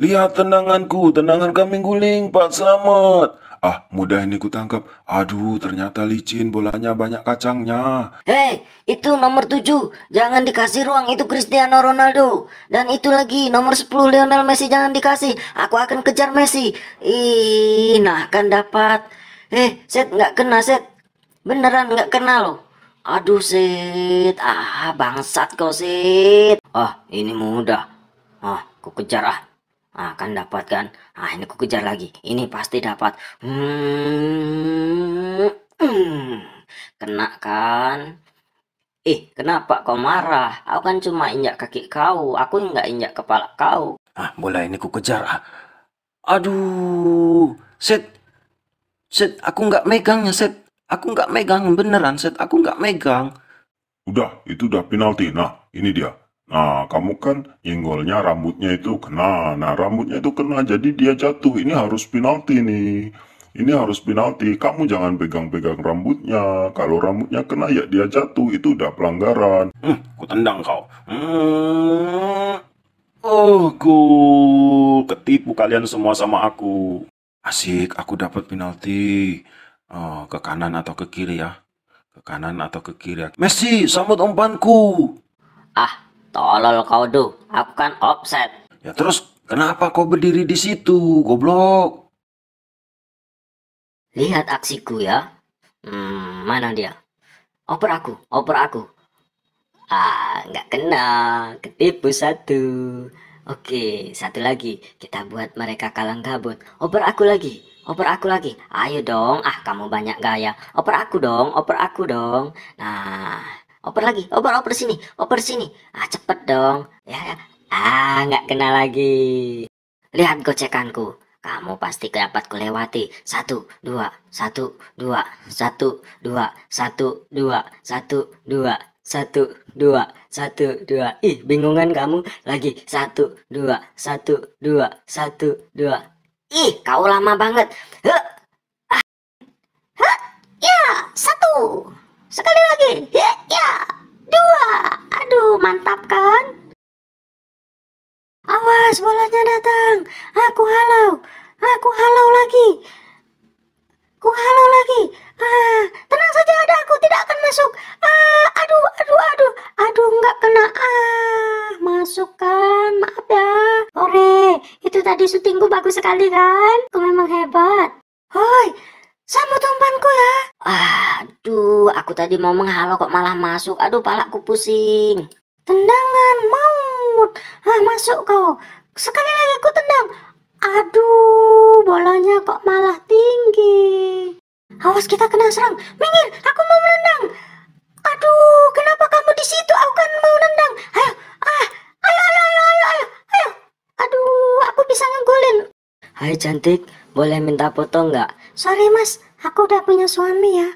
Lihat tendanganku, tendangan kambing guling, Pak Selamat. Ah, mudah ini kutangkap. Aduh, ternyata licin, bolanya banyak kacangnya. Hei, itu nomor tujuh, Jangan dikasih ruang, itu Cristiano Ronaldo. Dan itu lagi, nomor sepuluh, Lionel Messi jangan dikasih. Aku akan kejar Messi. Ih, nah kan dapat. Hei, eh, set nggak kena, set. Beneran nggak kena loh. Aduh, set. Ah, bangsat kau, set. Ah, ini mudah. Ah, ku kejar ah akan ah, dapat kan ah ini ku kejar lagi ini pasti dapat hmm, hmm. kena kan eh, kenapa kau marah? Aku kan cuma injak kaki kau, aku nggak injak kepala kau. Ah, mulai ini ku kejar. Ah. Aduh, set, set, aku nggak megangnya, set. Aku nggak megang, beneran, set. Aku nggak megang. Udah, itu udah penalti. Nah, ini dia. Nah, kamu kan nyenggolnya rambutnya itu kena. Nah, rambutnya itu kena, jadi dia jatuh. Ini harus penalti nih. Ini harus penalti. Kamu jangan pegang-pegang rambutnya. Kalau rambutnya kena, ya dia jatuh. Itu udah pelanggaran. Hmm, ku tendang kau. Hmm. Oh, go. Ketipu kalian semua sama aku. Asik, aku dapat penalti. Oh, ke kanan atau ke kiri ya? Ke kanan atau ke kiri ya? Messi, sambut umpanku. Ah, Tolol kau tuh, aku kan offset. Ya terus kenapa kau berdiri di situ, goblok? Lihat aksiku ya. Hmm, mana dia? Oper aku, oper aku. Ah, nggak kena. Ketipu satu. Oke, satu lagi. Kita buat mereka kalang kabut. Oper aku lagi. Oper aku lagi. Ayo dong. Ah, kamu banyak gaya. Oper aku dong, oper aku dong. Nah, Oper lagi, oper, oper sini, oper sini. Ah, cepet dong. Ya, ya, ah, nggak kena lagi. Lihat gocekanku. Kamu pasti dapat kulewati. Satu, dua, satu, dua, satu, dua, satu, dua, satu, dua, satu, dua, satu, dua. Ih, bingungan kamu lagi. Satu, dua, satu, dua, satu, dua. Ih, kau lama banget. Hah. Ah. Hah. Ya, satu. Sekali lagi. Ya mantap kan? Awas bolanya datang. Aku halau. Aku halau lagi. Aku halau lagi. Ah, tenang saja ada aku tidak akan masuk. Ah, aduh, aduh, aduh. Aduh, nggak kena. Ah, masuk kan. Maaf ya. oke itu tadi syutingku bagus sekali kan? Aku memang hebat. Hoi, sama tumpanku ya. Aduh, aku tadi mau menghalau kok malah masuk. Aduh, palaku pusing. Tendangan maut. Ah, masuk kau. Sekali lagi ku tendang. Aduh, bolanya kok malah tinggi. Awas kita kena serang. Minggir, aku mau menendang. Aduh, kenapa kamu di situ? Aku kan mau menendang. Ayo, ah, ayo, ayo, ayo, ayo, ayo, ayo. Aduh, aku bisa ngegolin. Hai cantik, boleh minta foto nggak? Sorry mas, aku udah punya suami ya.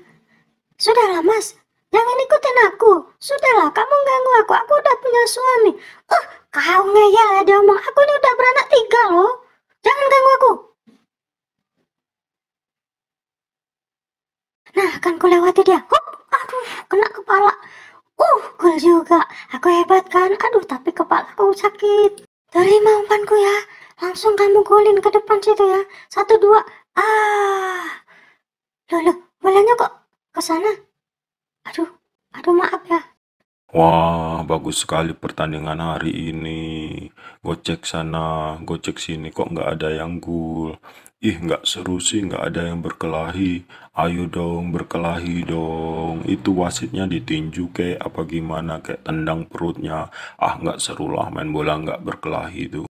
Sudahlah mas, Jangan ikutin aku. Sudahlah, kamu ganggu aku. Aku udah punya suami. Oh, kau ngeyel ya dia omong. Aku ini udah beranak tiga loh. Jangan ganggu aku. Nah, akan ku lewati dia. Hup, aduh, kena kepala. Uh, gue juga. Aku hebat kan? Aduh, tapi kepala aku sakit. Terima umpanku ya. Langsung kamu golin ke depan situ ya. Satu, dua. Ah. Loh, loh, bolanya kok ke sana? Aduh, aduh maaf ya. Wah, bagus sekali pertandingan hari ini. Gocek sana, gocek sini, kok nggak ada yang gul? Ih, nggak seru sih, nggak ada yang berkelahi. Ayo dong, berkelahi dong. Itu wasitnya ditinju kayak apa gimana kayak tendang perutnya. Ah, nggak seru lah main bola nggak berkelahi itu.